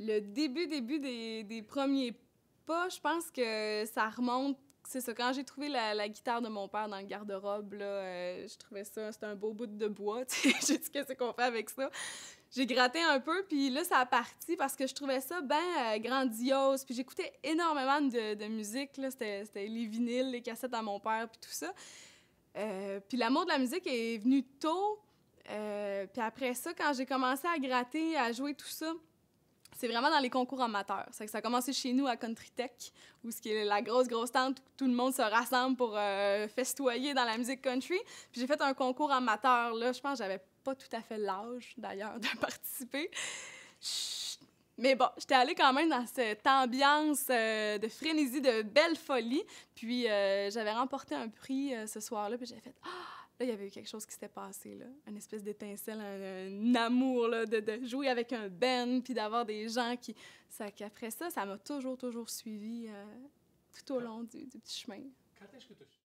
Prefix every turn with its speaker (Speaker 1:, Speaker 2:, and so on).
Speaker 1: le début, début des, premiers pas, je pense que ça remonte c'est ça, quand j'ai trouvé la, guitare de mon père dans le garde-robe, euh, je trouvais ça, c'était un beau bout de bois, tu sais, j'ai dit qu'est-ce qu'on fait avec ça. J'ai gratté un peu, puis là, ça a parti parce que je trouvais ça ben grandiose, puis j'écoutais énormément de, de musique, c'était, les vinyles, les cassettes à mon père, puis tout ça. Euh, puis l'amour de la musique est venu tôt, puis après ça, quand j'ai commencé à gratter, à jouer tout ça, c'est vraiment dans les concours amateurs. Ça, ça a commencé chez nous à Country Tech, où ce qui est la grosse, grosse tente où tout le monde se rassemble pour euh, festoyer dans la musique country. Puis j'ai fait un concours amateur, là, je pense que j'avais pas tout à fait l'âge, d'ailleurs, de participer. Mais bon, j'étais allée quand même dans cette ambiance euh, de frénésie, de belle folie. Puis euh, j'avais remporté un prix ce soir-là, puis j'ai fait... Ah! Là, il y avait eu quelque chose qui s'était passé, là. Une espèce d'étincelle, un, amour, là, de, jouer avec un ben, puis d'avoir des gens qui... Ça, après ça, ça m'a toujours, toujours suivi euh, tout au long du,
Speaker 2: petit chemin.
Speaker 3: Quand